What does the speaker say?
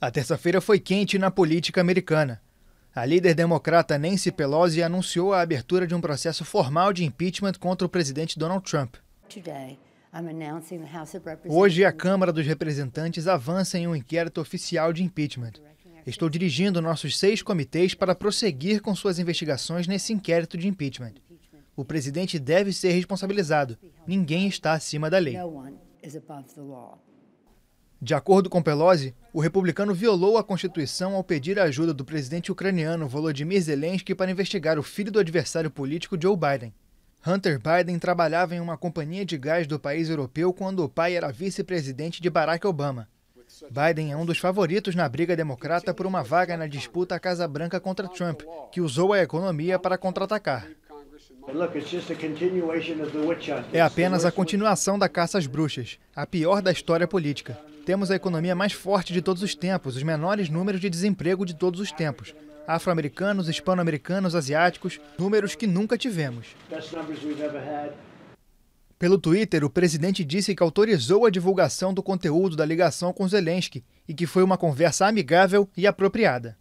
A terça-feira foi quente na política americana. A líder democrata Nancy Pelosi anunciou a abertura de um processo formal de impeachment contra o presidente Donald Trump. Hoje, a Câmara dos Representantes avança em um inquérito oficial de impeachment. Estou dirigindo nossos seis comitês para prosseguir com suas investigações nesse inquérito de impeachment. O presidente deve ser responsabilizado. Ninguém está acima da lei. De acordo com Pelosi, o republicano violou a Constituição ao pedir a ajuda do presidente ucraniano Volodymyr Zelensky para investigar o filho do adversário político Joe Biden. Hunter Biden trabalhava em uma companhia de gás do país europeu quando o pai era vice-presidente de Barack Obama. Biden é um dos favoritos na briga democrata por uma vaga na disputa à Casa Branca contra Trump, que usou a economia para contra-atacar. É apenas a continuação da caça às bruxas, a pior da história política. Temos a economia mais forte de todos os tempos, os menores números de desemprego de todos os tempos. Afro-americanos, hispano-americanos, asiáticos, números que nunca tivemos. Pelo Twitter, o presidente disse que autorizou a divulgação do conteúdo da ligação com Zelensky e que foi uma conversa amigável e apropriada.